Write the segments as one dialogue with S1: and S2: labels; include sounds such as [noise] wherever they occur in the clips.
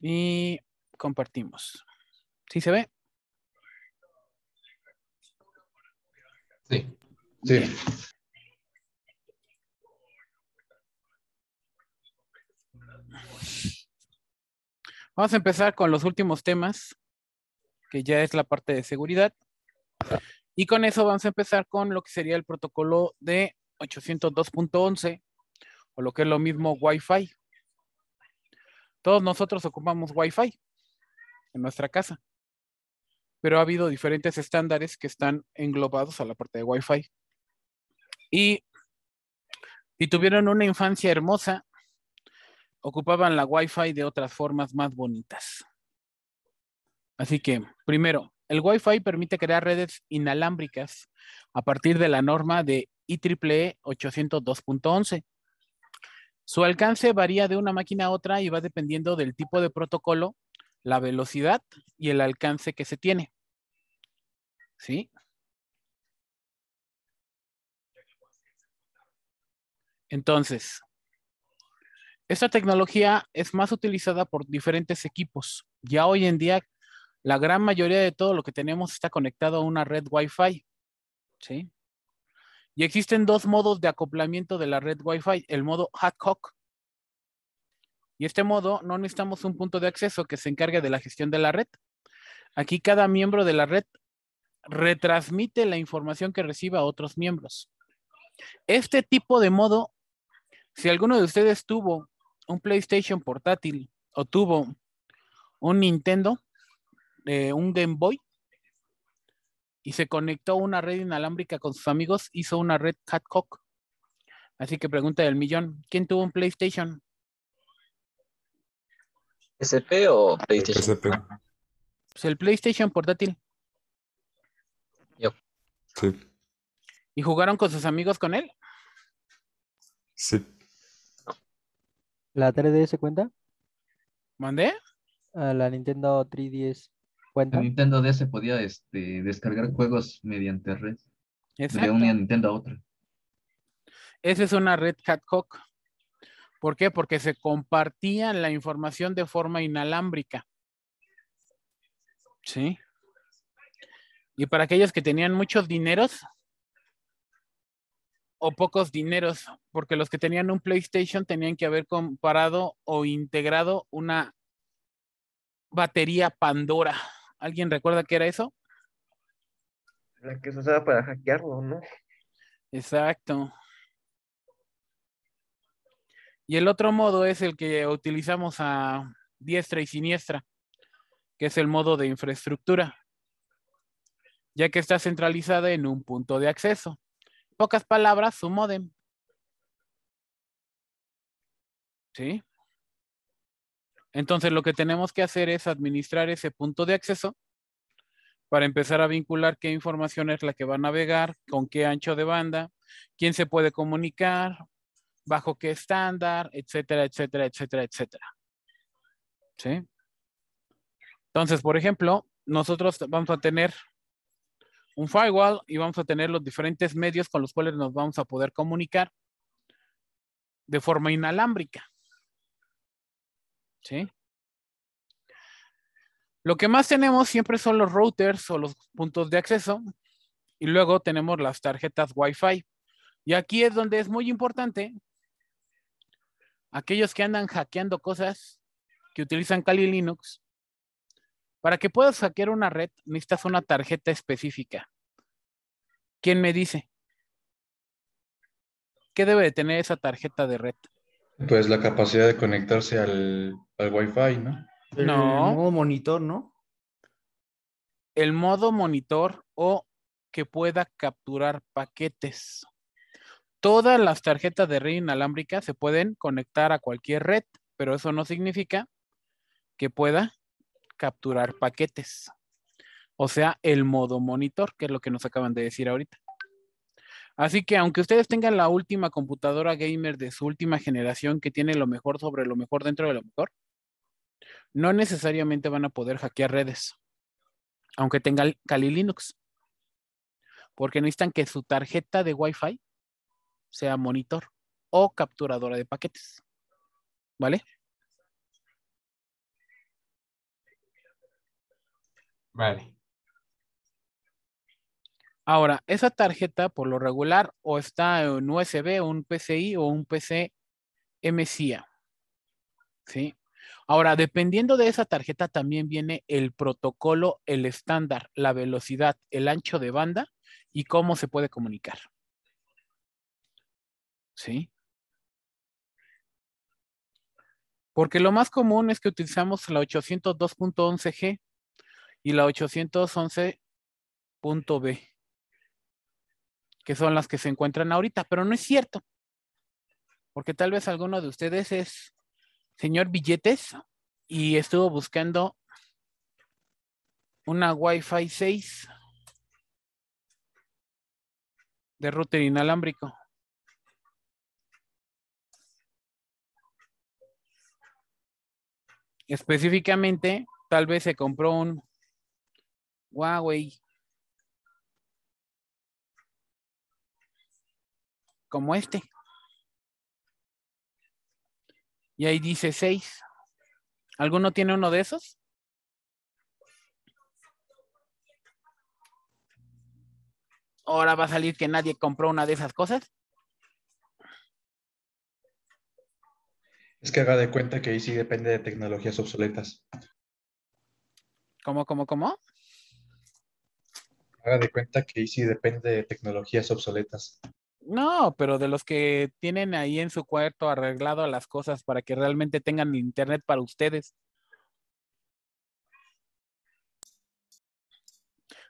S1: Y compartimos. ¿Sí se ve? Sí. Sí. Vamos a empezar con los últimos temas, que ya es la parte de seguridad. Y con eso vamos a empezar con lo que sería el protocolo de 802.11, o lo que es lo mismo Wi-Fi. Todos nosotros ocupamos Wi-Fi en nuestra casa, pero ha habido diferentes estándares que están englobados a la parte de Wi-Fi. Y, Si tuvieron una infancia hermosa, ocupaban la Wi-Fi de otras formas más bonitas. Así que, primero, el Wi-Fi permite crear redes inalámbricas a partir de la norma de e IEEE 802.11 su alcance varía de una máquina a otra y va dependiendo del tipo de protocolo, la velocidad y el alcance que se tiene. ¿Sí? Entonces, esta tecnología es más utilizada por diferentes equipos. Ya hoy en día, la gran mayoría de todo lo que tenemos está conectado a una red Wi-Fi. ¿Sí? Y existen dos modos de acoplamiento de la red Wi-Fi, el modo Hoc. Y este modo no necesitamos un punto de acceso que se encargue de la gestión de la red. Aquí cada miembro de la red retransmite la información que reciba a otros miembros. Este tipo de modo, si alguno de ustedes tuvo un PlayStation portátil o tuvo un Nintendo, eh, un Game Boy, y se conectó a una red inalámbrica con sus amigos, hizo una red Catcock. Así que pregunta del millón, ¿quién tuvo un PlayStation?
S2: ¿SP o PlayStation? Pues
S1: el PlayStation portátil.
S2: Yo. Sí.
S1: ¿Y jugaron con sus amigos con él?
S3: Sí. ¿La 3DS cuenta?
S1: ¿Mandé? la Nintendo 3DS cuenta. Nintendo DS podía este, descargar juegos mediante red. De una Nintendo a otra. Esa es una red Catcock. ¿Por qué? Porque se compartía la información de forma inalámbrica. Sí. Y para aquellos que tenían muchos dineros o pocos dineros, porque los que tenían un PlayStation tenían que haber comparado o integrado una batería Pandora. ¿Alguien recuerda qué era eso? La que se usaba para hackearlo, ¿no? Exacto. Y el otro modo es el que utilizamos a diestra y siniestra, que es el modo de infraestructura, ya que está centralizada en un punto de acceso. pocas palabras, su modem. ¿Sí? Entonces, lo que tenemos que hacer es administrar ese punto de acceso para empezar a vincular qué información es la que va a navegar, con qué ancho de banda, quién se puede comunicar, bajo qué estándar, etcétera, etcétera, etcétera, etcétera. ¿Sí? Entonces, por ejemplo, nosotros vamos a tener un firewall y vamos a tener los diferentes medios con los cuales nos vamos a poder comunicar de forma inalámbrica. ¿sí? Lo que más tenemos siempre son los routers o los puntos de acceso y luego tenemos las tarjetas Wi-Fi. Y aquí es donde es muy importante aquellos que andan hackeando cosas que utilizan Kali Linux. Para que puedas hackear una red necesitas una tarjeta específica. ¿Quién me dice? ¿Qué debe de tener esa tarjeta de red?
S3: Pues la capacidad de conectarse al, al Wi-Fi, ¿no? El modo
S1: monitor, ¿no? El modo monitor o que pueda capturar paquetes. Todas las tarjetas de red inalámbrica se pueden conectar a cualquier red, pero eso no significa que pueda capturar paquetes. O sea, el modo monitor, que es lo que nos acaban de decir ahorita. Así que aunque ustedes tengan la última computadora gamer de su última generación que tiene lo mejor sobre lo mejor dentro de lo mejor, no necesariamente van a poder hackear redes, aunque tengan Kali Linux, porque necesitan que su tarjeta de Wi-Fi sea monitor o capturadora de paquetes. ¿Vale? Vale. Ahora, esa tarjeta por lo regular o está en USB, un PCI o un PC MCIA. ¿Sí? Ahora, dependiendo de esa tarjeta también viene el protocolo, el estándar, la velocidad, el ancho de banda y cómo se puede comunicar. ¿Sí? Porque lo más común es que utilizamos la 802.11G y la 811.b que son las que se encuentran ahorita, pero no es cierto. Porque tal vez alguno de ustedes es señor billetes y estuvo buscando una Wi-Fi 6 de router inalámbrico. Específicamente, tal vez se compró un Huawei como este. Y ahí dice 6. ¿Alguno tiene uno de esos? Ahora va a salir que nadie compró una de esas cosas.
S3: Es que haga de cuenta que ahí sí depende de tecnologías obsoletas.
S1: ¿Cómo, cómo, cómo?
S3: Haga de cuenta que ahí sí depende de tecnologías obsoletas.
S1: No, pero de los que tienen ahí en su cuarto arreglado las cosas para que realmente tengan internet para ustedes.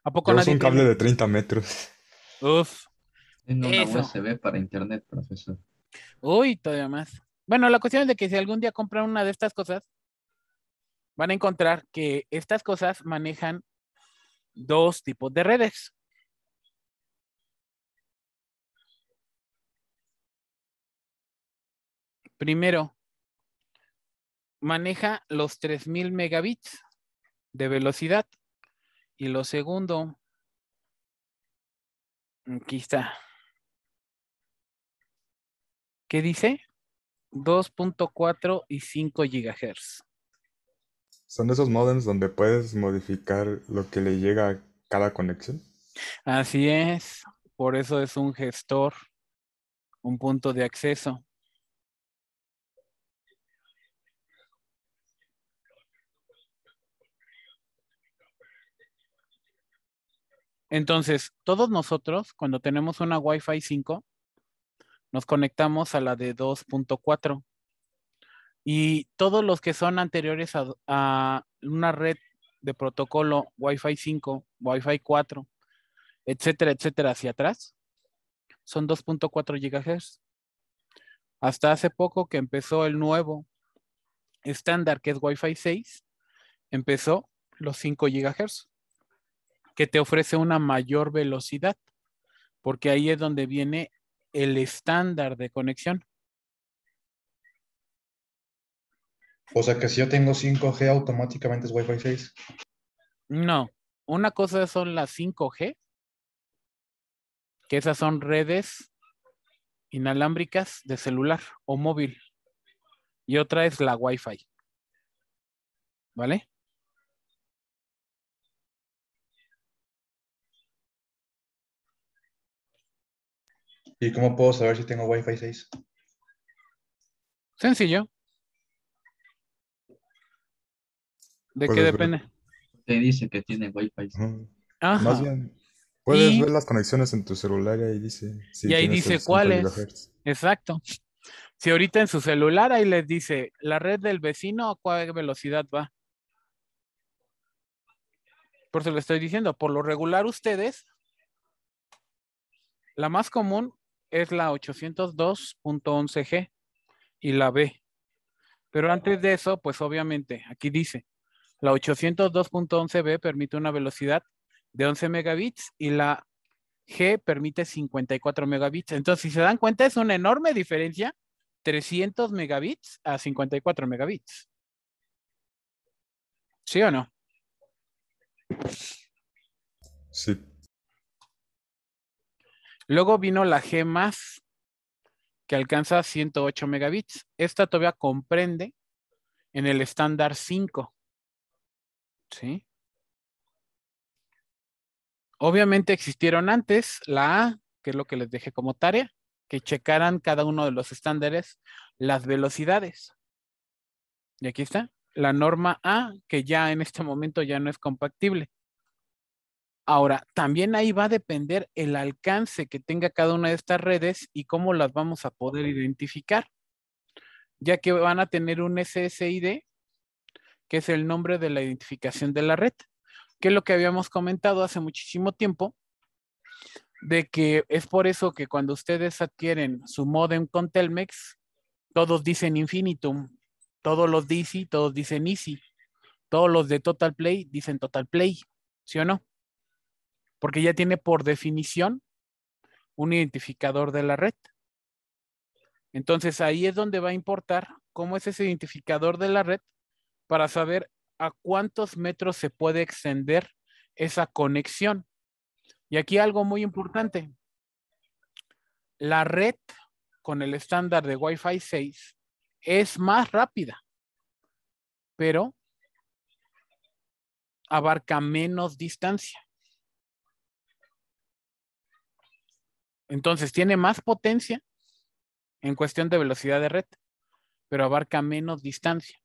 S1: ¿A poco un cable
S4: de 30 metros.
S1: Uf.
S3: En una USB para internet, profesor.
S1: Uy, todavía más. Bueno, la cuestión es de que si algún día compran una de estas cosas, van a encontrar que estas cosas manejan dos tipos de redes. Primero, maneja los 3000 megabits de velocidad. Y lo segundo, aquí está. ¿Qué dice? 2.4 y 5 gigahertz.
S4: ¿Son esos modems donde puedes modificar lo que le llega a cada conexión?
S1: Así es. Por eso es un gestor, un punto de acceso. Entonces, todos nosotros, cuando tenemos una Wi-Fi 5, nos conectamos a la de 2.4. Y todos los que son anteriores a, una red de protocolo Wi-Fi 5, Wi-Fi 4, etcétera, etcétera, hacia atrás, son 2.4 GHz. Hasta hace poco que empezó el nuevo estándar que es Wi-Fi 6, empezó los 5 GHz que te ofrece una mayor velocidad, porque ahí es donde viene el estándar de conexión.
S3: O sea que si yo tengo 5G, automáticamente es Wi-Fi 6.
S1: No, una cosa son las 5G, que esas son redes inalámbricas de celular o móvil. Y otra es la Wi-Fi. ¿Vale?
S3: ¿Y cómo puedo saber si tengo Wi-Fi 6?
S2: Sencillo. ¿De qué depende? Te
S4: dice que tiene Wi-Fi.
S1: Ajá. Más bien, puedes ver
S4: las conexiones en tu celular y ahí dice. y ahí dice cuál es.
S1: Exacto. Si ahorita en su celular ahí les dice la red del vecino a cuál velocidad va. Por eso le estoy diciendo, por lo regular ustedes, la más común es la 802.11G y la B. Pero antes de eso, pues obviamente, aquí dice, la 802.11B permite una velocidad de 11 megabits y la G permite 54 megabits. Entonces, si se dan cuenta, es una enorme diferencia, 300 megabits a 54 megabits. ¿Sí o no? Sí. Luego vino la G que alcanza 108 megabits. Esta todavía comprende en el estándar 5. ¿Sí? Obviamente existieron antes la A, que es lo que les dejé como tarea, que checaran cada uno de los estándares las velocidades. Y aquí está, la norma A, que ya en este momento ya no es compatible. Ahora, también ahí va a depender el alcance que tenga cada una de estas redes y cómo las vamos a poder identificar, ya que van a tener un SSID, que es el nombre de la identificación de la red, que es lo que habíamos comentado hace muchísimo tiempo, de que es por eso que cuando ustedes adquieren su modem con Telmex, todos dicen Infinitum, todos los Easy, todos dicen Easy, todos los de Total Play dicen Total Play, ¿sí o no? porque ya tiene por definición un identificador de la red. Entonces ahí es donde va a importar cómo es ese identificador de la red para saber a cuántos metros se puede extender esa conexión. Y aquí algo muy importante. La red con el estándar de Wi-Fi 6 es más rápida, pero abarca menos distancia. Entonces tiene más potencia en cuestión de velocidad de red, pero abarca menos distancia.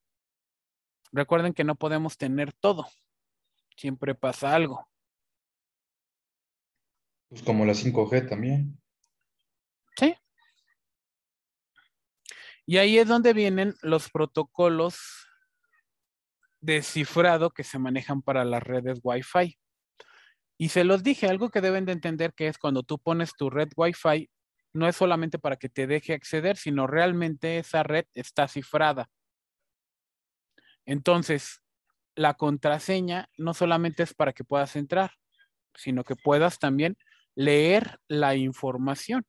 S1: Recuerden que no podemos tener todo. Siempre pasa algo.
S3: Pues como la 5G también.
S1: Sí. Y ahí es donde vienen los protocolos de cifrado que se manejan para las redes Wi-Fi. Y se los dije, algo que deben de entender que es cuando tú pones tu red Wi-Fi, no es solamente para que te deje acceder, sino realmente esa red está cifrada. Entonces, la contraseña no solamente es para que puedas entrar, sino que puedas también leer la información.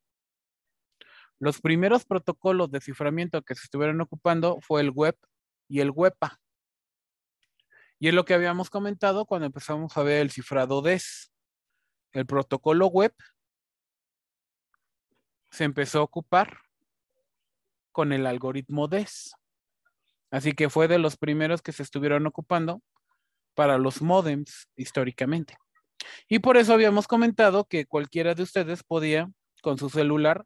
S1: Los primeros protocolos de ciframiento que se estuvieron ocupando fue el web y el WEPA. Y es lo que habíamos comentado cuando empezamos a ver el cifrado DES. El protocolo web se empezó a ocupar con el algoritmo DES. Así que fue de los primeros que se estuvieron ocupando para los modems históricamente. Y por eso habíamos comentado que cualquiera de ustedes podía, con su celular,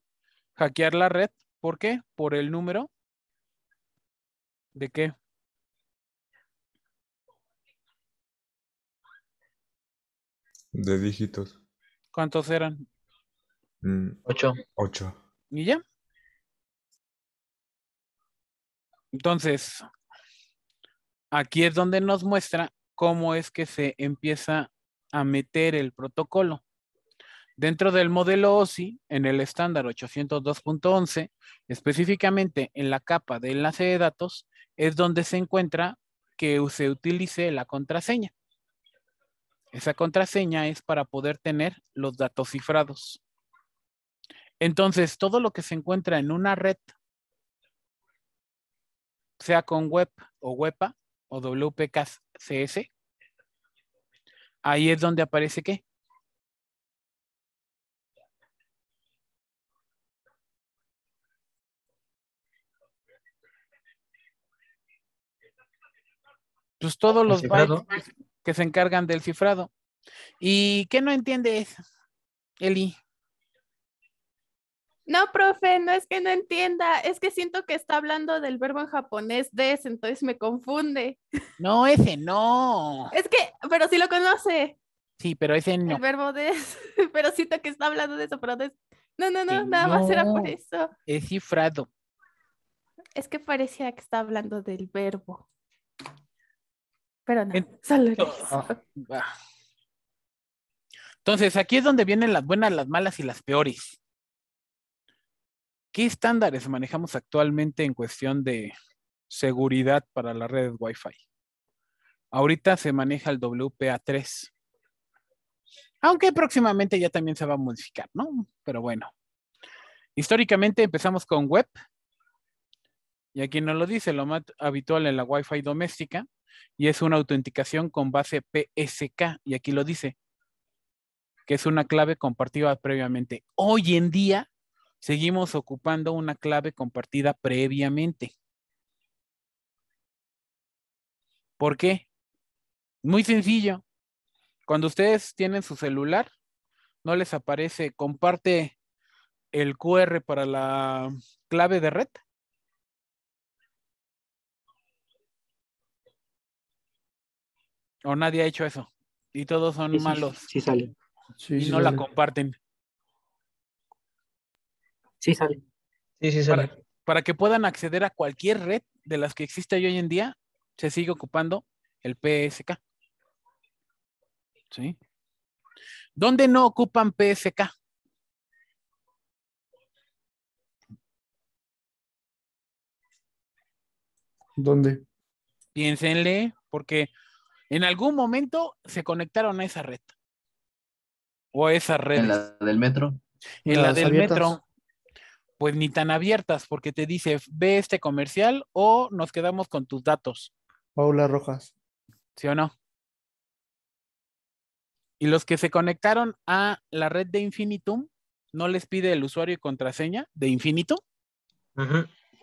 S1: hackear la red. ¿Por qué? Por el número. ¿De qué?
S2: De dígitos. ¿Cuántos eran? Mm, ocho. Ocho.
S1: ¿Y ya? Entonces, aquí es donde nos muestra cómo es que se empieza a meter el protocolo. Dentro del modelo OSI, en el estándar 802.11, específicamente en la capa de enlace de datos, es donde se encuentra que se utilice la contraseña. Esa contraseña es para poder tener los datos cifrados. Entonces, todo lo que se encuentra en una red, sea con web o WEPA o WPCS, ahí es donde aparece que Pues todos los bytes que se encargan del cifrado. ¿Y qué no entiende entiendes, Eli? No, profe, no es que no entienda, es que siento que está hablando del verbo en japonés des, entonces me confunde. No, ese no. Es que, pero sí lo conoce. Sí, pero ese no. El verbo des, [laughs] pero siento que está hablando de eso, pero des. No, no, no, nada más era por eso. Es cifrado. Es que parecía que está hablando del verbo pero ah, Entonces, aquí es donde vienen las buenas, las malas y las peores. ¿Qué estándares manejamos actualmente en cuestión de seguridad para las redes Wi-Fi? Ahorita se maneja el WPA3, aunque próximamente ya también se va a modificar, ¿no? Pero bueno. Históricamente empezamos con web, y aquí no lo dice, lo más habitual en la Wi-Fi doméstica y es una autenticación con base PSK. Y aquí lo dice, que es una clave compartida previamente. Hoy en día seguimos ocupando una clave compartida previamente. ¿Por qué? Muy sencillo. Cuando ustedes tienen su celular, no les aparece, comparte el QR para la clave de red. O nadie ha hecho eso. Y todos son malos. Sí, sale.
S2: y no la comparten.
S1: Sí sale. Sí, sí sale. Para, para que puedan acceder a cualquier red de las que existe hoy en día, se sigue ocupando el PSK. ¿Sí? ¿Dónde no ocupan PSK? ¿Dónde? Piénsenle, porque en algún momento se conectaron a esa red. O a esa red. En la
S3: del metro.
S1: En la del metro. Pues ni tan abiertas, porque te dice, ve este comercial o nos quedamos con tus datos.
S3: Paula Rojas.
S1: ¿Sí o no? Y los que se conectaron a la red de Infinitum, ¿no les pide el usuario y contraseña de Infinitum?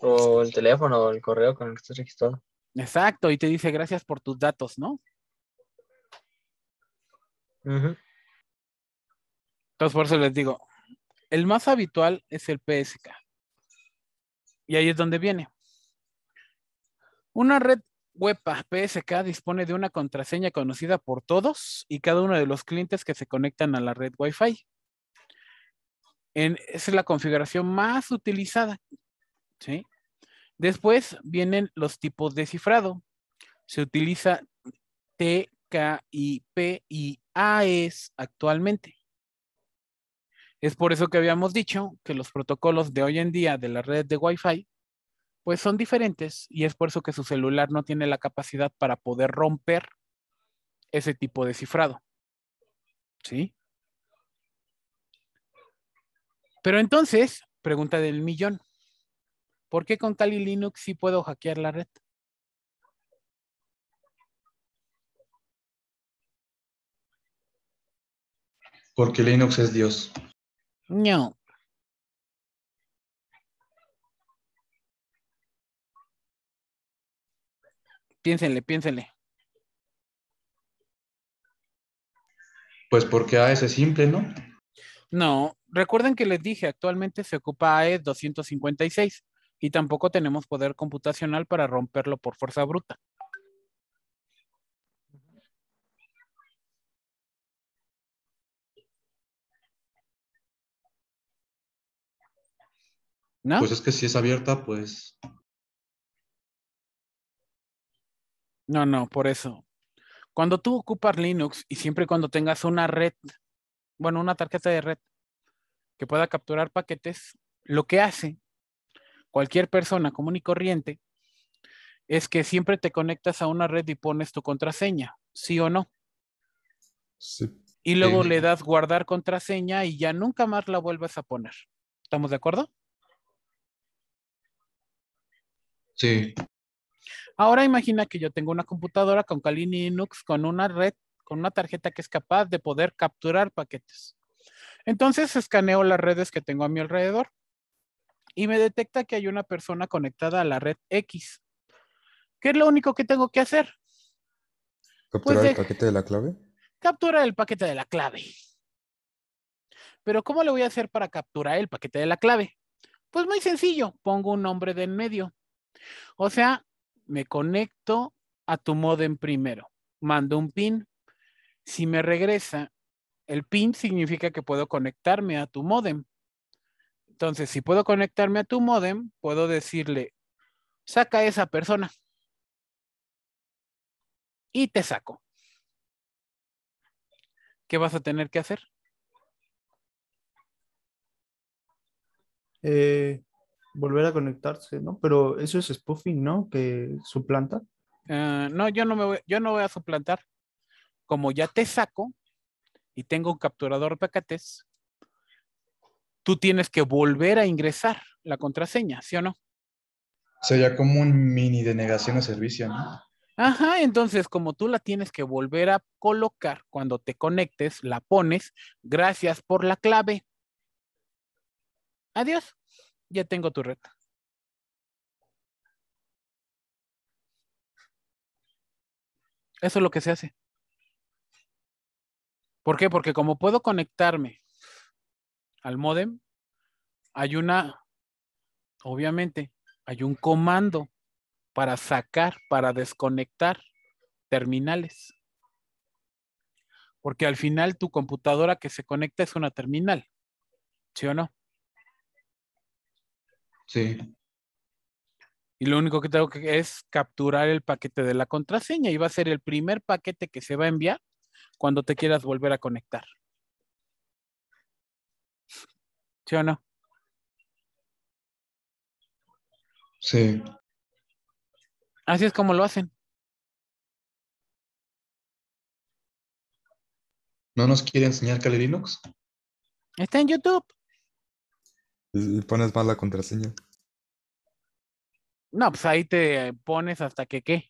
S1: O el teléfono o el correo con el que estás registrado. Exacto, y te dice gracias por tus datos, ¿no? Entonces, por eso les digo, el más habitual es el PSK. Y ahí es donde viene. Una red web PSK dispone de una contraseña conocida por todos y cada uno de los clientes que se conectan a la red Wi-Fi. esa es la configuración más utilizada. Después vienen los tipos de cifrado. Se utiliza T y P y A es actualmente. Es por eso que habíamos dicho que los protocolos de hoy en día de la red de Wi-Fi pues son diferentes y es por eso que su celular no tiene la capacidad para poder romper ese tipo de cifrado. ¿Sí? Pero entonces, pregunta del millón, ¿por qué con Kali Linux sí puedo hackear la red?
S2: Porque Linux es Dios. No.
S1: Piénsenle, piénsenle.
S3: Pues porque AES es simple, ¿no?
S1: No, recuerden que les dije, actualmente se ocupa AES 256 y tampoco tenemos poder computacional para romperlo por fuerza bruta.
S2: ¿No? Pues es que si es abierta, pues.
S1: No, no, por eso. Cuando tú ocupas Linux y siempre cuando tengas una red, bueno, una tarjeta de red que pueda capturar paquetes, lo que hace cualquier persona común y corriente es que siempre te conectas a una red y pones tu contraseña, ¿sí o no? Sí. Y luego eh, le das guardar contraseña y ya nunca más la vuelves a poner. ¿Estamos de acuerdo? Sí. Ahora imagina que yo tengo una computadora con Kali Linux con una red, con una tarjeta que es capaz de poder capturar paquetes. Entonces escaneo las redes que tengo a mi alrededor y me detecta que hay una persona conectada a la red X. ¿Qué es lo único que tengo que hacer?
S4: ¿Capturar pues el paquete de la clave?
S1: Capturar el paquete de la clave. Pero ¿cómo le voy a hacer para capturar el paquete de la clave? Pues muy sencillo, pongo un nombre de en medio. O sea, me conecto a tu modem primero, mando un pin. Si me regresa, el pin significa que puedo conectarme a tu modem. Entonces, si puedo conectarme a tu modem, puedo decirle, saca a esa persona. Y te saco. ¿Qué vas a tener que hacer?
S3: Eh, volver a conectarse, ¿no? Pero eso es spoofing, ¿no? Que suplanta.
S1: Eh, no, yo no, me voy, yo no voy a suplantar. Como ya te saco y tengo un capturador de paquetes, tú tienes que volver a ingresar la contraseña, ¿sí o no?
S3: Sería como un mini denegación de servicio, ¿no?
S1: Ajá, entonces como tú la tienes que volver a colocar cuando te conectes, la pones, gracias por la clave. Adiós. Ya tengo tu reto. Eso es lo que se hace. ¿Por qué? Porque como puedo conectarme al modem, hay una, obviamente, hay un comando para sacar, para desconectar terminales. Porque al final tu computadora que se conecta es una terminal, ¿sí o no? Sí. Y lo único que tengo que es capturar el paquete de la contraseña y va a ser el primer paquete que se va a enviar cuando te quieras volver a conectar. ¿Sí o no?
S2: Sí. Así es como lo hacen. ¿No nos quiere enseñar Kali Linux?
S1: Está en YouTube.
S4: Y pones más la contraseña.
S1: No, pues ahí te pones hasta que qué.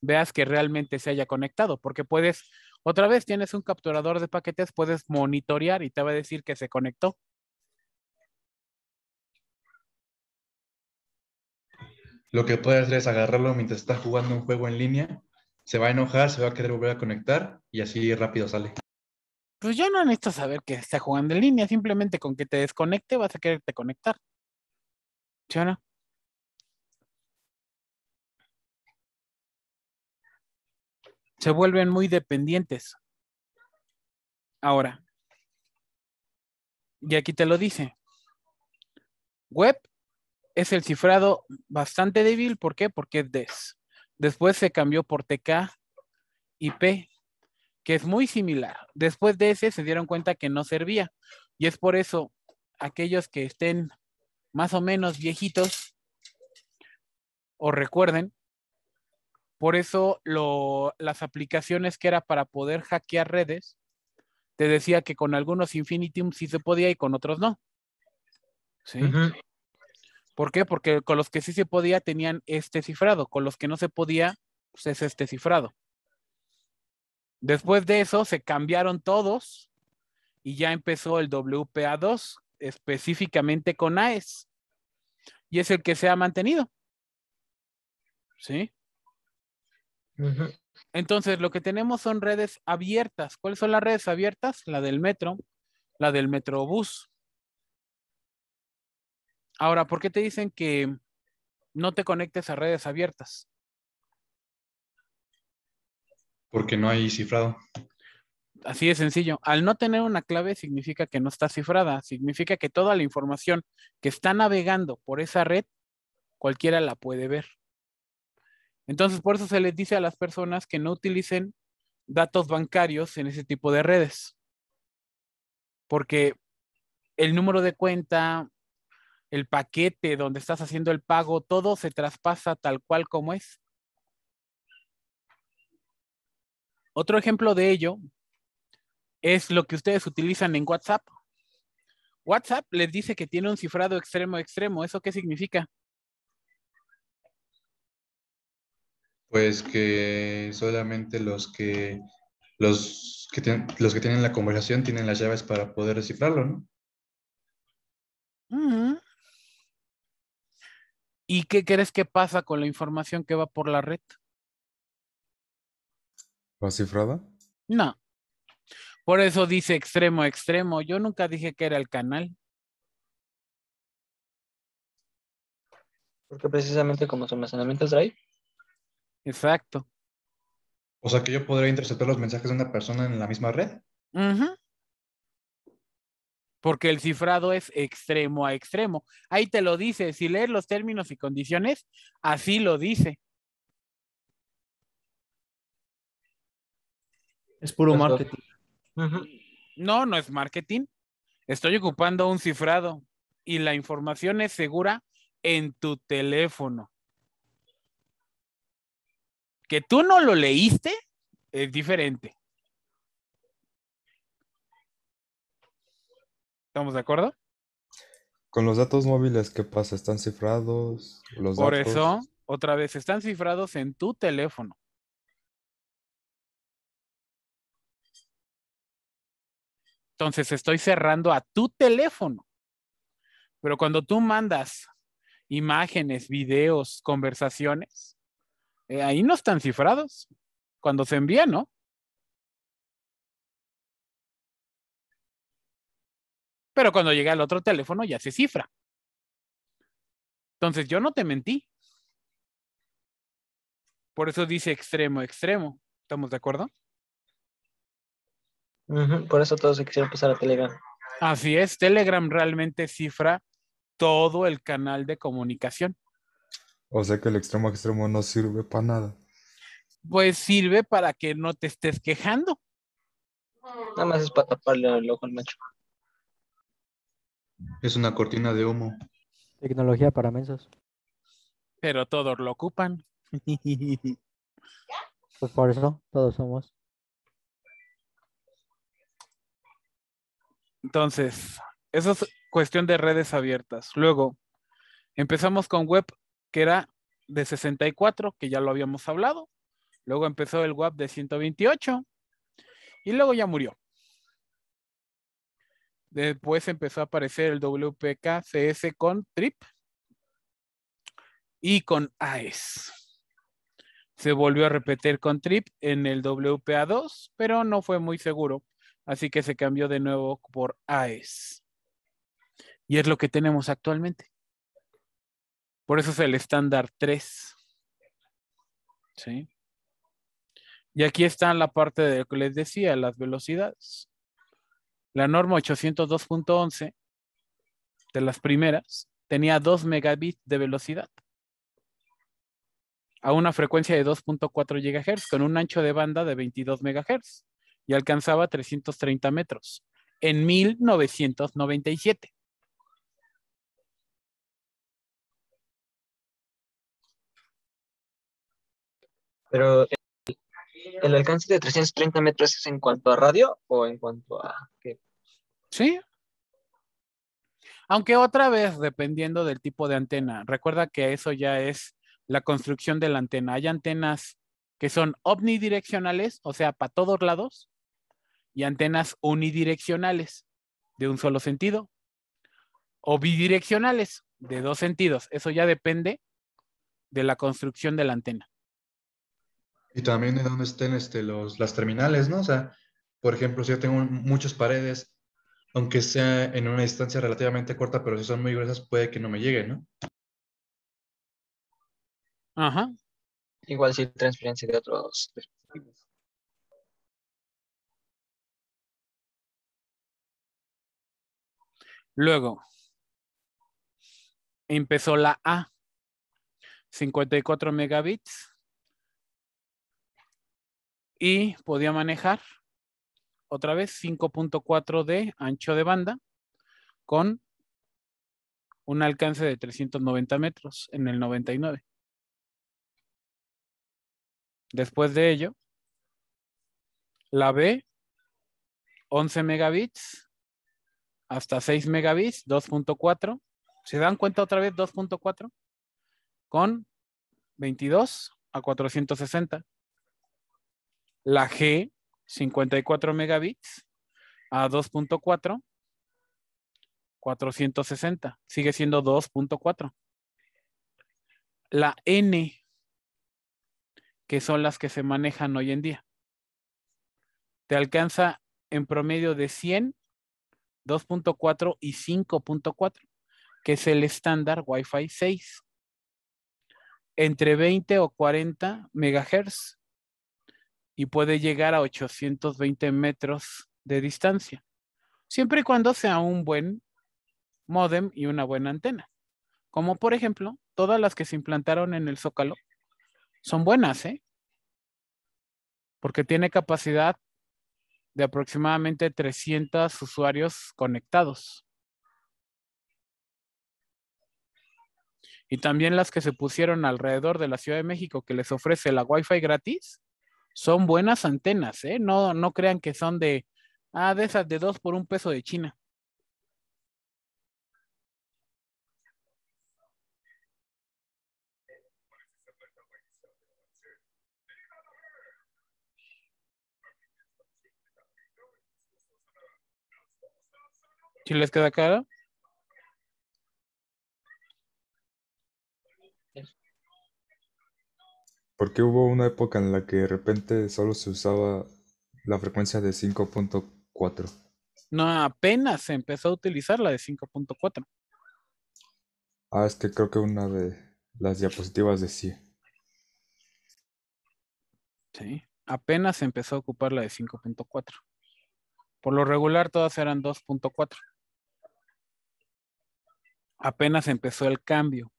S1: Veas que realmente se haya conectado, porque puedes, otra vez tienes un capturador de paquetes, puedes monitorear y te va a decir que se conectó.
S3: Lo que puedes hacer es agarrarlo
S1: mientras estás jugando un juego en línea, se va a enojar, se va a querer volver a conectar y así rápido sale pues yo no necesito saber que está jugando en línea, simplemente con que te desconecte vas a quererte conectar. ¿Sí o no?
S2: Se vuelven muy dependientes.
S1: Ahora, y aquí te lo dice, web es el cifrado bastante débil, ¿por qué? Porque es DES. Después se cambió por TK y P, que es muy similar. Después de ese se dieron cuenta que no servía. Y es por eso aquellos que estén más o menos viejitos o recuerden, por eso las aplicaciones que era para poder hackear redes, te decía que con algunos infinitium sí se podía y con otros no. ¿Sí? ¿Por qué? Porque con los que sí se podía tenían este cifrado, con los que no se podía, pues es este cifrado. Después de eso se cambiaron todos y ya empezó el WPA2 específicamente con AES y es el que se ha mantenido. ¿Sí? Entonces, lo que tenemos son redes abiertas. ¿Cuáles son las redes abiertas? La del metro, la del metrobús. Ahora, ¿por qué te dicen que no te conectes a redes abiertas?
S3: porque no hay cifrado.
S1: Así de sencillo. Al no tener una clave significa que no está cifrada, significa que toda la información que está navegando por esa red, cualquiera la puede ver. Entonces, por eso se les dice a las personas que no utilicen datos bancarios en ese tipo de redes, porque el número de cuenta, el paquete donde estás haciendo el pago, todo se traspasa tal cual como es. Otro ejemplo de ello es lo que ustedes utilizan en WhatsApp. WhatsApp les dice que tiene un cifrado extremo extremo. ¿Eso qué significa?
S3: Pues que solamente los que los que, los que tienen la conversación tienen las llaves para poder descifrarlo, ¿no?
S1: ¿Y qué crees que pasa con la información que va por la red? cifrado? No. Por eso dice extremo, extremo. Yo nunca dije que era el canal.
S2: Porque precisamente como su almacenamiento es Drive.
S3: Exacto. O sea que yo podría interceptar los mensajes de una persona en la misma red.
S1: Porque el cifrado es extremo a extremo. Ahí te lo dice. Si lees los términos y condiciones, así lo dice.
S2: Es puro marketing.
S1: No, no es marketing. Estoy ocupando un cifrado y la información es segura en tu teléfono. Que tú no lo leíste es diferente. ¿Estamos de acuerdo?
S4: Con los datos móviles, ¿qué pasa? ¿Están cifrados? Los Por eso,
S1: otra vez, están cifrados en tu teléfono. Entonces estoy cerrando a tu teléfono. Pero cuando tú mandas imágenes, videos, conversaciones, eh, ahí no están cifrados. Cuando se envía, ¿no?
S2: Pero cuando llega al otro teléfono ya se cifra.
S1: Entonces yo no te mentí. Por eso dice extremo, extremo. ¿Estamos de acuerdo? Por eso todos se quisieron pasar a Telegram. Así es, Telegram realmente cifra todo el canal de comunicación.
S4: O sea que el extremo a extremo no sirve para nada.
S1: Pues sirve para que no te estés quejando. Nada más es para taparle el ojo al macho.
S3: Es una cortina de humo. Tecnología para mensos.
S1: Pero todos lo ocupan.
S3: [laughs]
S1: pues por eso todos somos. Entonces, eso es cuestión de redes abiertas. Luego, empezamos con web que era de 64, que ya lo habíamos hablado. Luego empezó el web de 128 y luego ya murió. Después empezó a aparecer el WPK con TRIP y con AES. Se volvió a repetir con TRIP en el WPA2, pero no fue muy seguro. Así que se cambió de nuevo por AES. Y es lo que tenemos actualmente. Por eso es el estándar 3. ¿Sí? Y aquí está la parte de lo que les decía, las velocidades. La norma 802.11 de las primeras tenía 2 megabits de velocidad a una frecuencia de 2.4 GHz con un ancho de banda de 22 megahertz y alcanzaba 330 metros en 1997.
S2: Pero el, alcance de 330 metros es en cuanto a radio o en cuanto a qué?
S1: Sí. Aunque otra vez, dependiendo del tipo de antena, recuerda que eso ya es la construcción de la antena. Hay antenas que son omnidireccionales, o sea, para todos lados, y antenas unidireccionales de un solo sentido o bidireccionales de dos sentidos. Eso ya depende de la construcción de la antena.
S3: Y también de dónde estén este, los, las terminales, ¿no? O sea, por ejemplo, si yo tengo muchas paredes, aunque sea en una distancia relativamente corta, pero si son muy gruesas, puede que no me llegue, ¿no?
S2: Ajá. Igual si transferencia de otros Luego
S1: empezó la A, 54 megabits, y podía manejar otra vez 5.4 de ancho de banda con un alcance de 390 metros en el 99. Después de ello, la B, 11 megabits hasta 6 megabits, 2.4. ¿Se dan cuenta otra vez 2.4? Con 22 a 460. La G, 54 megabits a 2.4, 460. Sigue siendo 2.4. La N, que son las que se manejan hoy en día. Te alcanza en promedio de 100 2.4 y 5.4, que es el estándar Wi-Fi 6. Entre 20 o 40 megahertz y puede llegar a 820 metros de distancia, siempre y cuando sea un buen modem y una buena antena. Como por ejemplo, todas las que se implantaron en el Zócalo son buenas, ¿eh? Porque tiene capacidad de aproximadamente 300 usuarios conectados. Y también las que se pusieron alrededor de la Ciudad de México que les ofrece la Wi-Fi gratis, son buenas antenas, ¿eh? No, no crean que son de, ah, de esas de dos por un peso de China.
S2: ¿Sí les queda claro?
S4: qué hubo una época en la que de repente solo se usaba la frecuencia de 5.4.
S1: No, apenas se empezó a utilizar la de 5.4.
S4: Ah, es que creo que una de las diapositivas decía.
S1: Sí, apenas se empezó a ocupar la de 5.4. Por lo regular todas eran 2.4. Apenas empezó el cambio.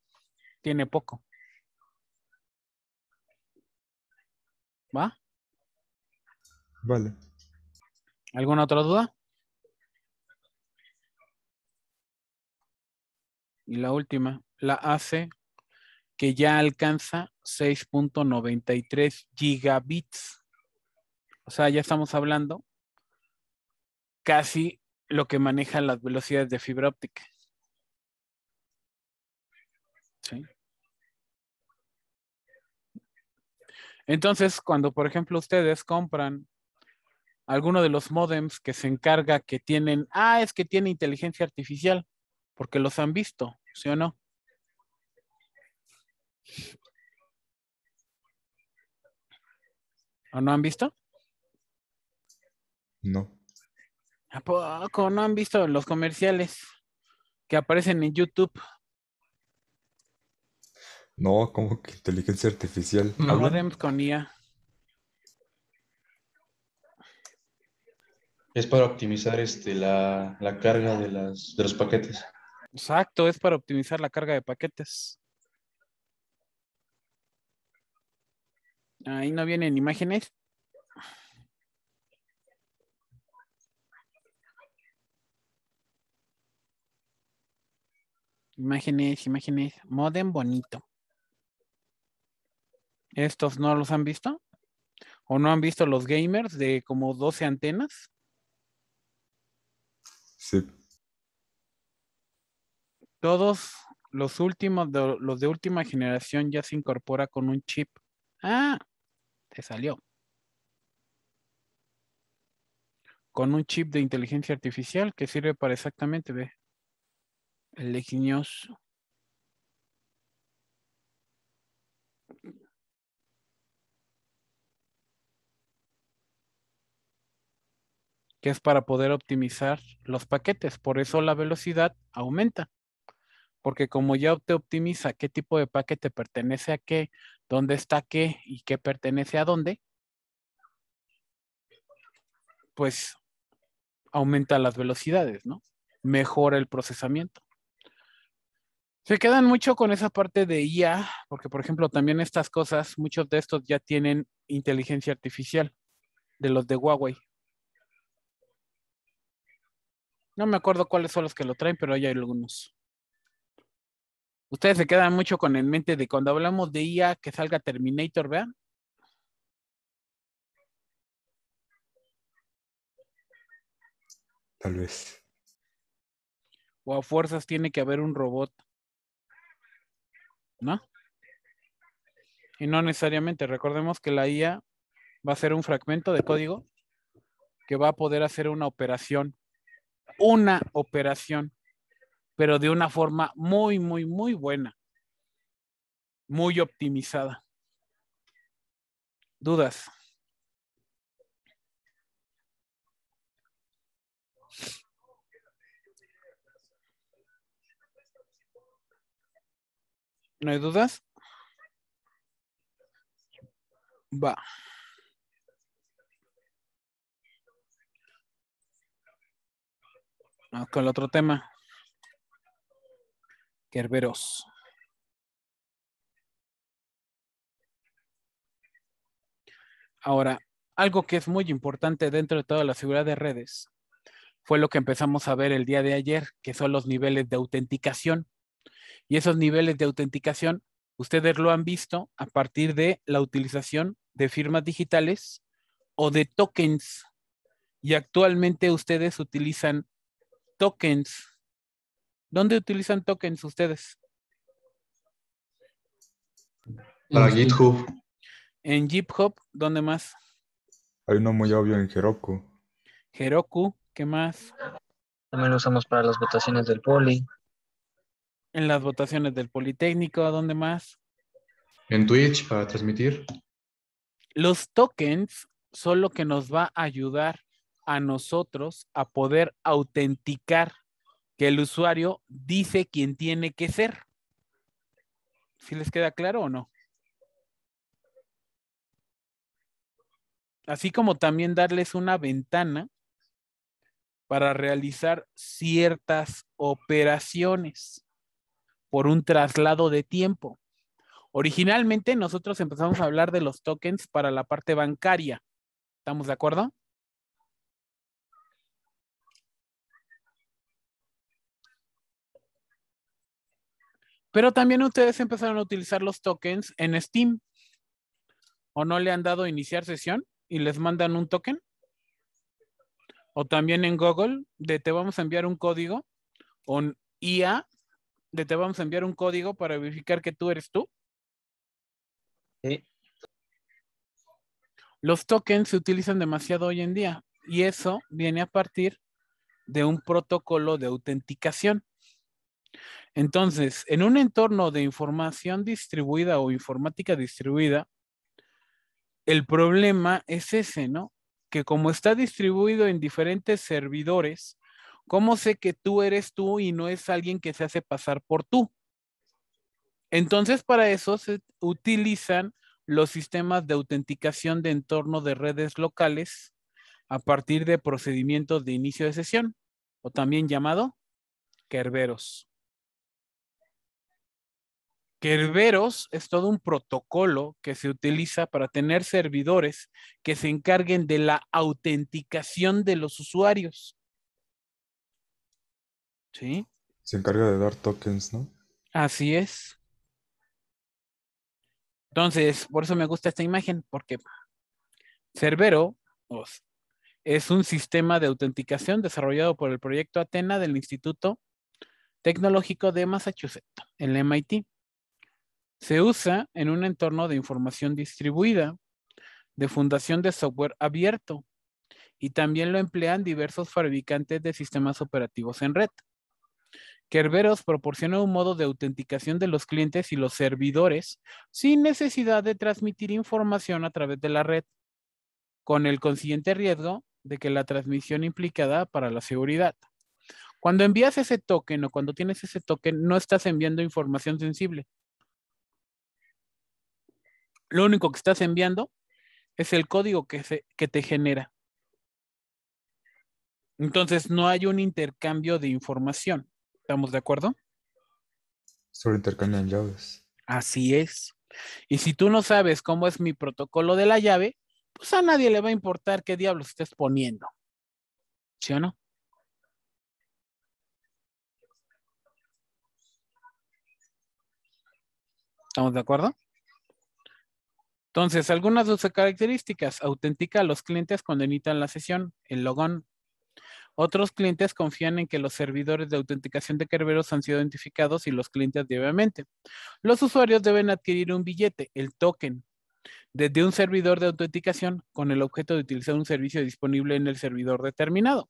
S1: Tiene poco. ¿Va? Vale. ¿Alguna otra duda? Y la última, la hace que ya alcanza 6.93 gigabits. O sea, ya estamos hablando casi lo que manejan las velocidades de fibra óptica. Entonces, cuando por ejemplo ustedes compran alguno de los modems que se encarga que tienen, ah, es que tiene inteligencia artificial, porque los han visto, ¿sí o no? ¿O no han visto? No. ¿A poco no han visto los comerciales que aparecen en YouTube
S4: no, como que inteligencia artificial. No
S1: hablaremos con IA.
S3: Es para optimizar este, la, la carga de, las, de los paquetes.
S1: Exacto, es para optimizar la carga de paquetes. Ahí no vienen imágenes. Imágenes, imágenes. Modem bonito. ¿Estos no los han visto? ¿O no han visto los gamers de como 12 antenas? Sí. Todos los últimos, los de última generación ya se incorpora con un chip. Ah, te salió. Con un chip de inteligencia artificial que sirve para exactamente, ve. El legioso. que es para poder optimizar los paquetes. Por eso la velocidad aumenta, porque como ya te optimiza qué tipo de paquete pertenece a qué, dónde está qué y qué pertenece a dónde, pues aumenta las velocidades, ¿no? Mejora el procesamiento. Se quedan mucho con esa parte de IA, porque por ejemplo también estas cosas, muchos de estos ya tienen inteligencia artificial, de los de Huawei. No me acuerdo cuáles son los que lo traen, pero hay algunos. Ustedes se quedan mucho con en mente de cuando hablamos de IA que salga Terminator, ¿vean? Tal vez. O a fuerzas tiene que haber un robot. ¿No? Y no necesariamente. Recordemos que la IA va a ser un fragmento de código que va a poder hacer una operación una operación, pero de una forma muy, muy, muy buena, muy optimizada. ¿Dudas?
S2: ¿No hay dudas?
S1: Va. con el otro tema. Kerberos. Ahora, algo que es muy importante dentro de toda la seguridad de redes fue lo que empezamos a ver el día de ayer, que son los niveles de autenticación. Y esos niveles de autenticación, ustedes lo han visto a partir de la utilización de firmas digitales o de tokens. Y actualmente ustedes utilizan tokens. ¿Dónde utilizan tokens ustedes?
S2: Para GitHub.
S1: En GitHub, ¿dónde más?
S4: Hay uno muy obvio en Heroku.
S1: Heroku, ¿qué más? También lo usamos para las votaciones del poli. En las votaciones del Politécnico, dónde más?
S3: En Twitch para transmitir.
S1: Los tokens son lo que nos va a ayudar a nosotros a poder autenticar que el usuario dice quién tiene que ser. ¿Si les queda claro o no? Así como también darles una ventana para realizar ciertas operaciones por un traslado de tiempo. Originalmente nosotros empezamos a hablar de los tokens para la parte bancaria. ¿Estamos de acuerdo? Pero también ustedes empezaron a utilizar los tokens en Steam. ¿O no le han dado iniciar sesión y les mandan un token? O también en Google, de te vamos a enviar un código. O en IA, de te vamos a enviar un código para verificar que tú eres tú. Sí. Los tokens se utilizan demasiado hoy en día y eso viene a partir de un protocolo de autenticación. Entonces, en un entorno de información distribuida o informática distribuida, el problema es ese, ¿no? Que como está distribuido en diferentes servidores, ¿cómo sé que tú eres tú y no es alguien que se hace pasar por tú? Entonces, para eso se utilizan los sistemas de autenticación de entorno de redes locales a partir de procedimientos de inicio de sesión, o también llamado Kerberos. Kerberos es todo un protocolo que se utiliza para tener servidores que se encarguen de la autenticación de los usuarios. ¿Sí?
S4: Se encarga de dar tokens,
S1: ¿no? Así es. Entonces, por eso me gusta esta imagen, porque Cerbero pues, es un sistema de autenticación desarrollado por el proyecto Atena del Instituto Tecnológico de Massachusetts, el MIT. Se usa en un entorno de información distribuida, de fundación de software abierto, y también lo emplean diversos fabricantes de sistemas operativos en red. Kerberos proporciona un modo de autenticación de los clientes y los servidores sin necesidad de transmitir información a través de la red, con el consiguiente riesgo de que la transmisión implicada para la seguridad. Cuando envías ese token o cuando tienes ese token, no estás enviando información sensible, lo único que estás enviando es el código que, te genera. Entonces, no hay un intercambio de información. ¿Estamos de acuerdo?
S4: Solo intercambian llaves.
S1: Así es. Y si tú no sabes cómo es mi protocolo de la llave, pues a nadie le va a importar qué diablos estés poniendo. ¿Sí o no? ¿Estamos de acuerdo? Entonces, algunas de sus características, autentica a los clientes cuando inician la sesión, el logón. Otros clientes confían en que los servidores de autenticación de Kerberos han sido identificados y los clientes debidamente. Los usuarios deben adquirir un billete, el token, desde un servidor de autenticación con el objeto de utilizar un servicio disponible en el servidor determinado.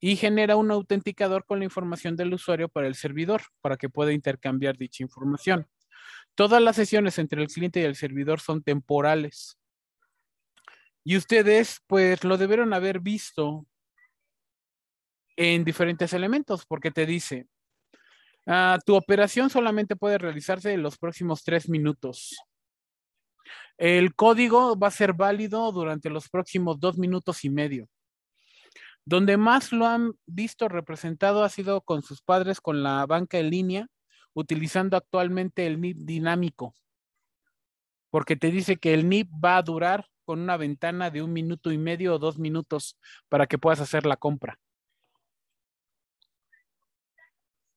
S1: Y genera un autenticador con la información del usuario para el servidor, para que pueda intercambiar dicha información. Todas las sesiones entre el cliente y el servidor son temporales. Y ustedes, pues, lo debieron haber visto en diferentes elementos, porque te dice, ah, tu operación solamente puede realizarse en los próximos tres minutos. El código va a ser válido durante los próximos dos minutos y medio. Donde más lo han visto representado ha sido con sus padres, con la banca en línea, utilizando actualmente el NIP dinámico, porque te dice que el NIP va a durar con una ventana de un minuto y medio o dos minutos para que puedas hacer la compra.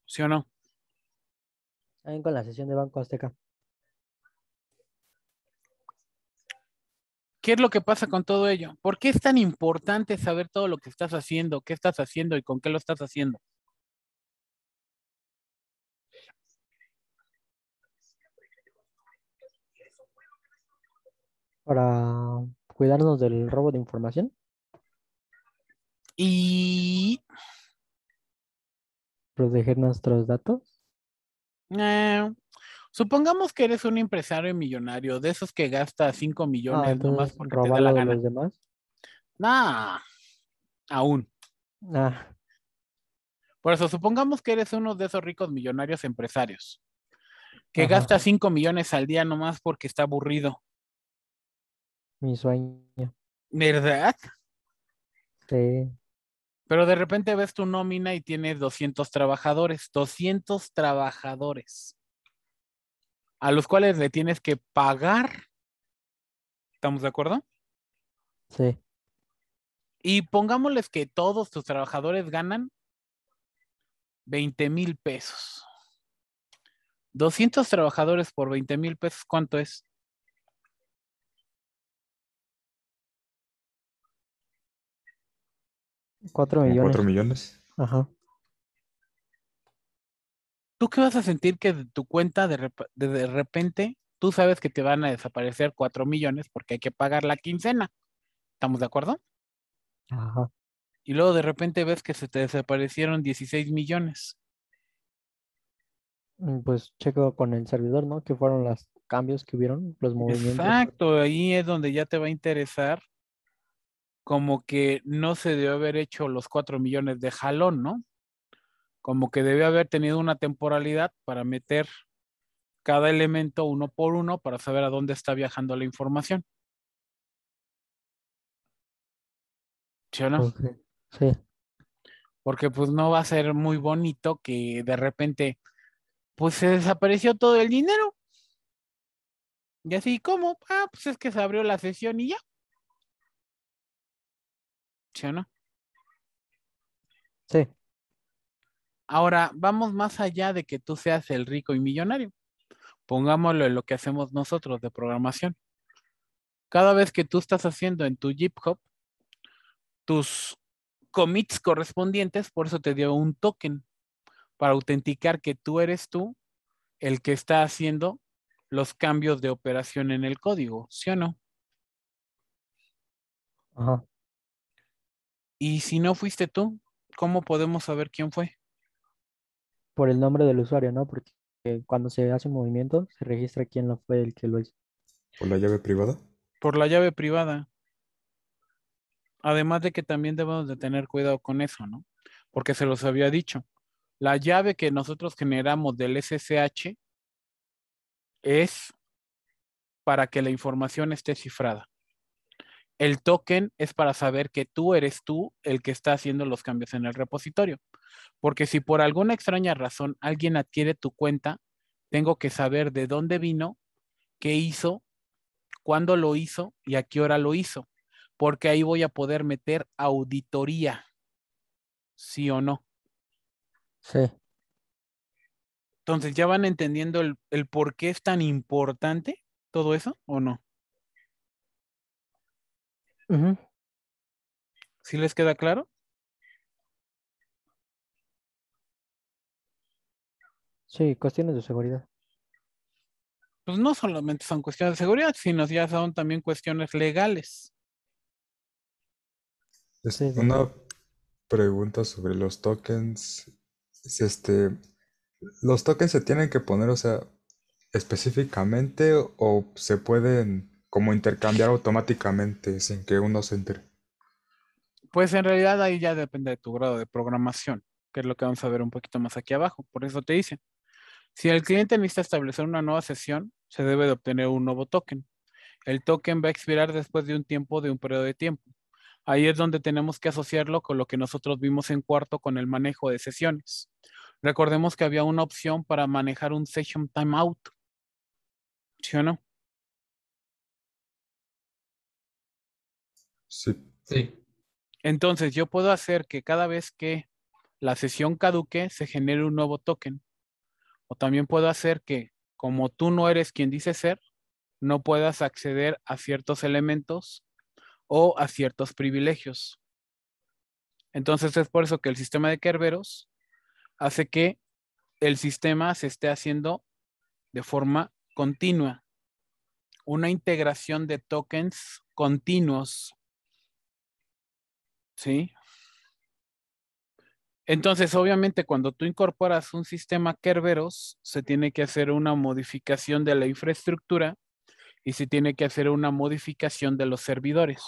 S1: ¿Sí o no?
S3: También con la sesión de Banco Azteca.
S1: ¿Qué es lo que pasa con todo ello? ¿Por qué es tan importante saber todo lo que estás haciendo, qué estás haciendo y con qué lo estás haciendo?
S3: para cuidarnos del robo de información. Y proteger nuestros datos.
S1: Eh, supongamos que eres un empresario millonario, de esos que gasta 5 ah, millones nomás porque te da los demás? Nah, aún. Ah. Por eso, supongamos que eres uno de esos ricos millonarios empresarios que gasta 5 millones al día nomás porque está aburrido mi sueño. ¿Verdad? Sí. Pero de repente ves tu nómina y tienes 200 trabajadores, 200 trabajadores, a los cuales le tienes que pagar. ¿Estamos de acuerdo? Sí. Y pongámosles que todos tus trabajadores ganan 20 mil pesos. 200 trabajadores por 20 mil pesos, ¿cuánto es?
S3: Cuatro millones. millones. Ajá.
S1: ¿Tú qué vas a sentir que de tu cuenta de, repente tú sabes que te van a desaparecer 4 millones porque hay que pagar la quincena? ¿Estamos de acuerdo? Ajá. Y luego de repente ves que se te desaparecieron 16 millones.
S3: Mm, pues checo con el servidor, ¿no? ¿Qué fueron los cambios que hubieron, los movimientos.
S1: Exacto, ahí es donde ya te va a interesar como que no se debe haber hecho los cuatro millones de jalón, ¿no? Como que debe haber tenido una temporalidad para meter cada elemento uno por uno para saber a dónde está viajando la información. ¿Sí o no?
S2: Sí.
S1: Porque pues no va a ser muy bonito que de repente pues se desapareció todo el dinero. Y así ¿Cómo? ah, pues es que se abrió la sesión y ya. ¿Sí o no? Sí. Ahora, vamos más allá de que tú seas el rico y millonario. Pongámoslo en lo que hacemos nosotros de programación. Cada vez que tú estás haciendo en tu GitHub tus commits correspondientes, por eso te dio un token para autenticar que tú eres tú el que está haciendo los cambios de operación en el código, ¿sí o no? Ajá. Y si no fuiste tú, ¿cómo podemos saber quién fue?
S3: Por el nombre del usuario, ¿no? Porque cuando se hace un movimiento, se registra quién lo fue el que lo hizo.
S4: ¿Por la llave privada?
S1: Por la llave privada. Además de que también debemos de tener cuidado con eso, ¿no? Porque se los había dicho. La llave que nosotros generamos del SSH es para que la información esté cifrada. El token es para saber que tú eres tú el que está haciendo los cambios en el repositorio. Porque si por alguna extraña razón alguien adquiere tu cuenta, tengo que saber de dónde vino, qué hizo, cuándo lo hizo y a qué hora lo hizo. Porque ahí voy a poder meter auditoría. ¿Sí o no? Sí. Entonces, ¿ya van entendiendo el, el por qué es tan importante todo eso o no? ¿Sí les queda claro?
S3: Sí, cuestiones de seguridad.
S1: Pues no solamente son cuestiones de seguridad, sino ya son también cuestiones legales.
S3: una
S4: pregunta sobre los tokens. Este, ¿Los tokens se tienen que poner, o sea, específicamente o se pueden como intercambiar automáticamente sin que uno se entere.
S1: Pues en realidad ahí ya depende de tu grado de programación, que es lo que vamos a ver un poquito más aquí abajo. Por eso te dicen. si el cliente necesita establecer una nueva sesión, se debe de obtener un nuevo token. El token va a expirar después de un tiempo, de un periodo de tiempo. Ahí es donde tenemos que asociarlo con lo que nosotros vimos en cuarto con el manejo de sesiones. Recordemos que había una opción para manejar un session timeout. ¿Sí o no?
S2: Sí.
S1: Entonces, yo puedo hacer que cada vez que la sesión caduque, se genere un nuevo token. O también puedo hacer que, como tú no eres quien dice ser, no puedas acceder a ciertos elementos o a ciertos privilegios. Entonces es por eso que el sistema de Kerberos hace que el sistema se esté haciendo de forma continua, una integración de tokens continuos Sí. Entonces, obviamente, cuando tú incorporas un sistema Kerberos, se tiene que hacer una modificación de la infraestructura y se tiene que hacer una modificación de los servidores.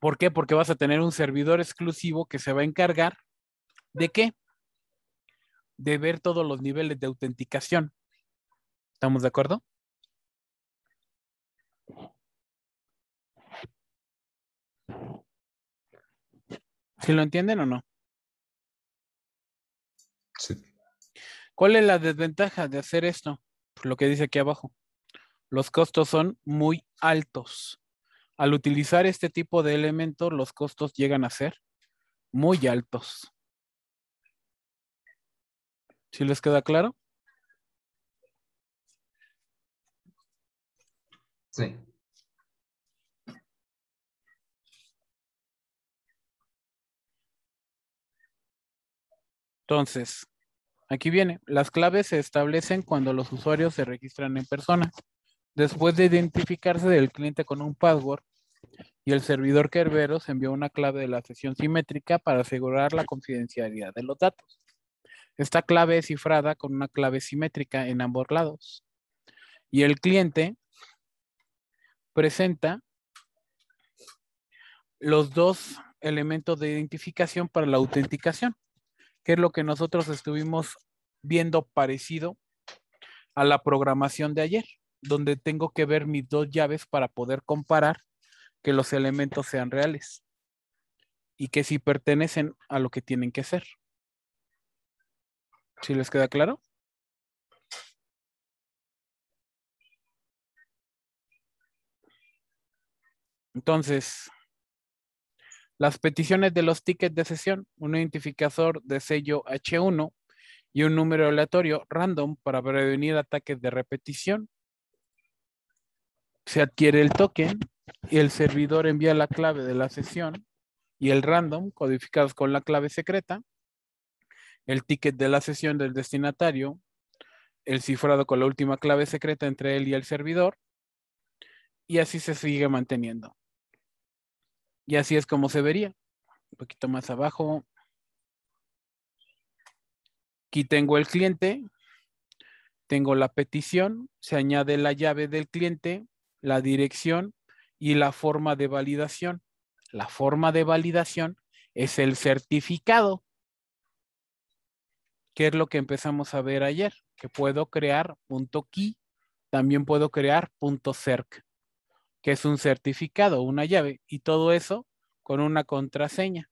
S1: ¿Por qué? Porque vas a tener un servidor exclusivo que se va a encargar de qué? De ver todos los niveles de autenticación. ¿Estamos de acuerdo? ¿Sí lo entienden o no? Sí. ¿Cuál es la desventaja de hacer esto? Pues lo que dice aquí abajo. Los costos son muy altos. Al utilizar este tipo de elementos, los costos llegan a ser muy altos. ¿Sí les queda claro? Sí. Entonces, aquí viene, las claves se establecen cuando los usuarios se registran en persona. Después de identificarse del cliente con un password y el servidor Kerberos envió una clave de la sesión simétrica para asegurar la confidencialidad de los datos. Esta clave es cifrada con una clave simétrica en ambos lados. Y el cliente presenta los dos elementos de identificación para la autenticación que es lo que nosotros estuvimos viendo parecido a la programación de ayer, donde tengo que ver mis dos llaves para poder comparar que los elementos sean reales y que si pertenecen a lo que tienen que ser.
S2: ¿Sí les queda claro?
S1: Entonces, las peticiones de los tickets de sesión, un identificador de sello H1 y un número aleatorio random para prevenir ataques de repetición. Se adquiere el token y el servidor envía la clave de la sesión y el random codificados con la clave secreta, el ticket de la sesión del destinatario, el cifrado con la última clave secreta entre él y el servidor, y así se sigue manteniendo. Y así es como se vería. Un poquito más abajo. Aquí tengo el cliente. Tengo la petición. Se añade la llave del cliente, la dirección y la forma de validación. La forma de validación es el certificado. ¿Qué es lo que empezamos a ver ayer? Que puedo crear punto .key. También puedo crear punto que es un certificado, una llave, y todo eso con una contraseña.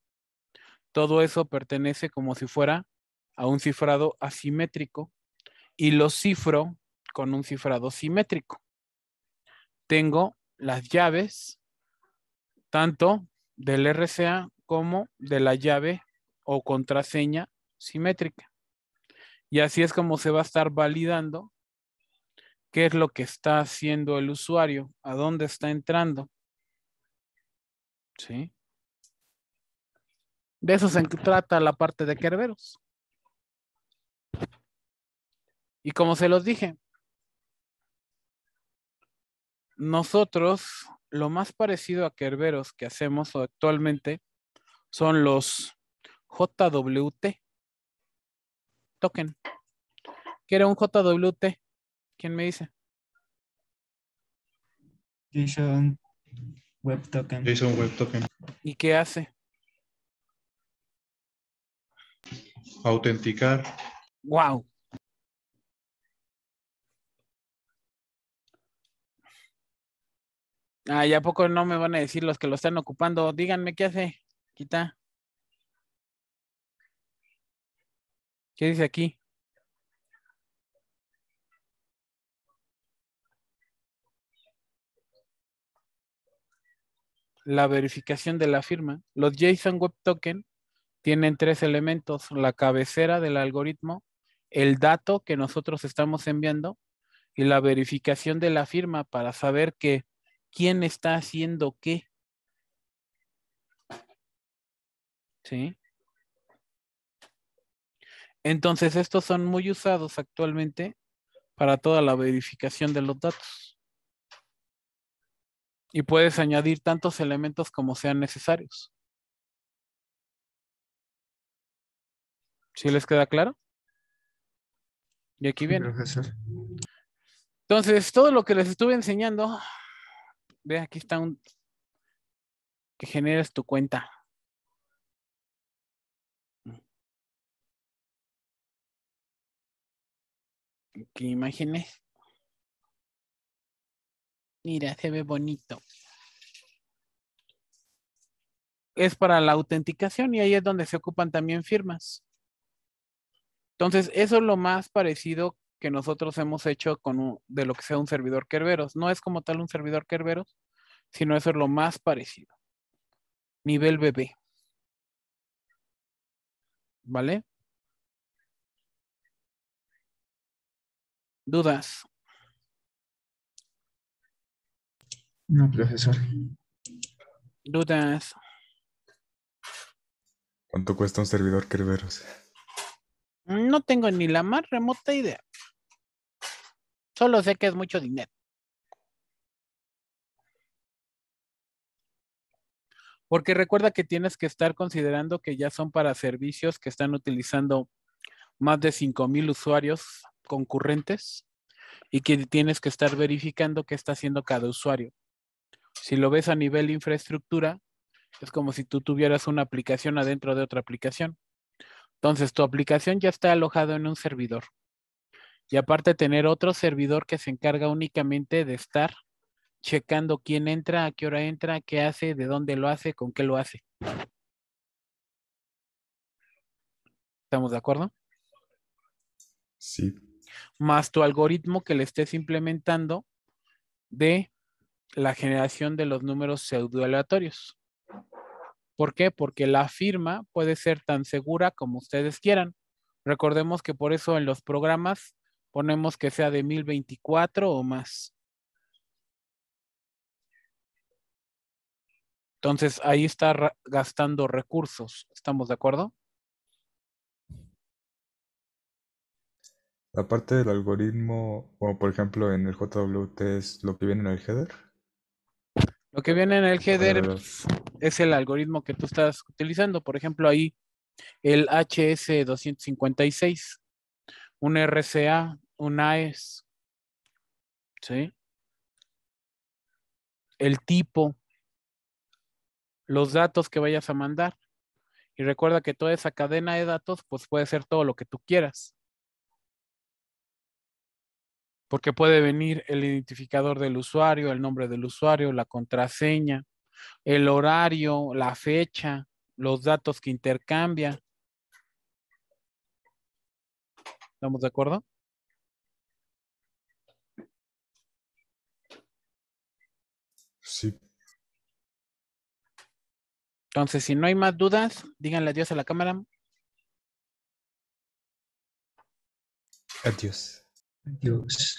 S1: Todo eso pertenece como si fuera a un cifrado asimétrico y lo cifro con un cifrado simétrico. Tengo las llaves, tanto del RCA como de la llave o contraseña simétrica. Y así es como se va a estar validando qué es lo que está haciendo el usuario, a dónde está entrando. ¿Sí? De eso se trata la parte de Kerberos. Y como se los dije, nosotros lo más parecido a Kerberos que hacemos actualmente son los JWT token. ¿Qué era un JWT? ¿Quién me dice?
S2: Jason Web Token. Jason Web
S3: Token.
S1: ¿Y qué
S2: hace?
S3: Autenticar.
S1: Wow. Ah, ¿a poco no me van a decir los que lo están ocupando? Díganme qué hace. Quita. ¿Qué dice aquí? la verificación de la firma. Los JSON Web Token tienen tres elementos, la cabecera del algoritmo, el dato que nosotros estamos enviando y la verificación de la firma para saber que quién está haciendo qué. ¿Sí? Entonces, estos son muy usados actualmente para toda la verificación de los datos y puedes añadir tantos elementos como sean necesarios.
S2: ¿Sí les queda claro?
S1: Y aquí viene. Entonces, todo lo que les estuve enseñando, ve, aquí está un... que generas tu cuenta.
S2: Aquí imágenes.
S1: Mira, se ve bonito. Es para la autenticación y ahí es donde se ocupan también firmas. Entonces, eso es lo más parecido que nosotros hemos hecho con de lo que sea un servidor Kerberos. No es como tal un servidor Kerberos, sino eso es lo más parecido. Nivel bebé. ¿Vale? ¿Dudas? No, profesor. Dudas.
S4: ¿Cuánto cuesta un servidor Kerberos?
S1: No tengo ni la más remota idea. Solo sé que es mucho dinero. Porque recuerda que tienes que estar considerando que ya son para servicios que están utilizando más de mil usuarios concurrentes y que tienes que estar verificando qué está haciendo cada usuario si lo ves a nivel infraestructura, es como si tú tuvieras una aplicación adentro de otra aplicación. Entonces, tu aplicación ya está alojado en un servidor. Y aparte tener otro servidor que se encarga únicamente de estar checando quién entra, a qué hora entra, qué hace, de dónde lo hace, con qué lo hace. ¿Estamos de acuerdo? Sí. Más tu algoritmo que le estés implementando de la generación de los números pseudoaleatorios. ¿Por qué? Porque la firma puede ser tan segura como ustedes quieran. Recordemos que por eso en los programas ponemos que sea de 1024 o más. Entonces ahí está gastando recursos. ¿Estamos de acuerdo?
S4: La parte del algoritmo, como por ejemplo en el JWT, es lo que viene en el header.
S1: Lo que viene en el header es el algoritmo que tú estás utilizando. Por ejemplo, ahí el HS256, un RCA, un AES. ¿Sí? El tipo, los datos que vayas a mandar. Y recuerda que toda esa cadena de datos, pues puede ser todo lo que tú quieras porque puede venir el identificador del usuario, el nombre del usuario, la contraseña, el horario, la fecha, los datos que intercambia.
S2: ¿Estamos de acuerdo? Sí. Entonces, si no hay más dudas, díganle adiós a la cámara. Adiós. Dios.